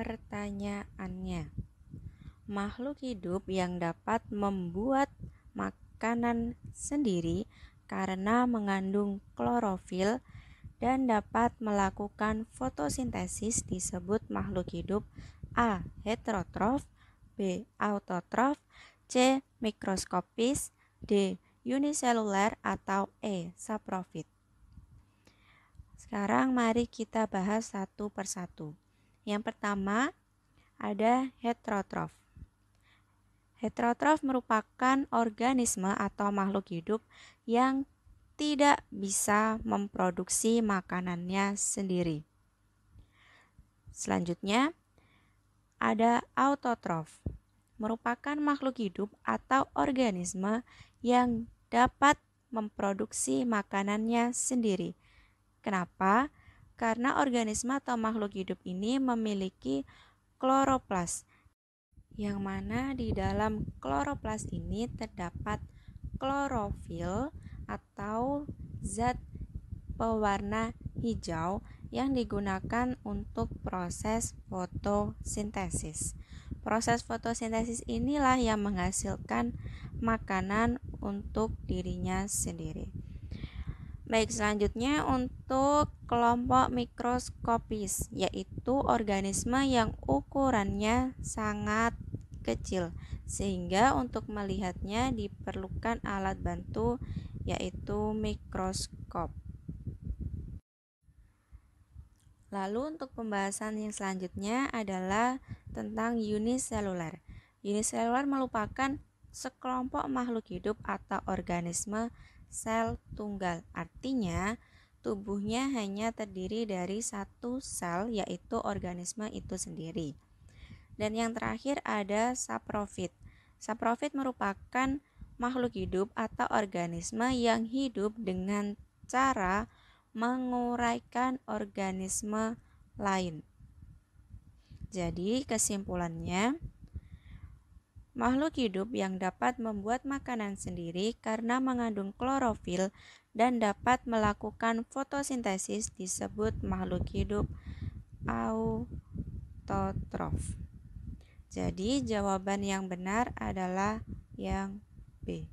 Pertanyaannya, makhluk hidup yang dapat membuat makanan sendiri karena mengandung klorofil dan dapat melakukan fotosintesis disebut makhluk hidup A. heterotrof B. autotrof C. mikroskopis D. uniseluler atau E. saprofit sekarang mari kita bahas satu persatu yang pertama ada heterotrof. Heterotrof merupakan organisme atau makhluk hidup yang tidak bisa memproduksi makanannya sendiri. Selanjutnya, ada autotrof, merupakan makhluk hidup atau organisme yang dapat memproduksi makanannya sendiri. Kenapa? karena organisme atau makhluk hidup ini memiliki kloroplas yang mana di dalam kloroplas ini terdapat klorofil atau zat pewarna hijau yang digunakan untuk proses fotosintesis. Proses fotosintesis inilah yang menghasilkan makanan untuk dirinya sendiri. Baik, selanjutnya untuk kelompok mikroskopis, yaitu organisme yang ukurannya sangat kecil, sehingga untuk melihatnya diperlukan alat bantu, yaitu mikroskop. Lalu untuk pembahasan yang selanjutnya adalah tentang Unit Uniseluler merupakan sekelompok makhluk hidup atau organisme sel tunggal. Artinya, tubuhnya hanya terdiri dari satu sel yaitu organisme itu sendiri. Dan yang terakhir ada saprofit. Saprofit merupakan makhluk hidup atau organisme yang hidup dengan cara menguraikan organisme lain. Jadi, kesimpulannya, makhluk hidup yang dapat membuat makanan sendiri karena mengandung klorofil dan dapat melakukan fotosintesis disebut makhluk hidup autotrof. Jadi jawaban yang benar adalah yang B.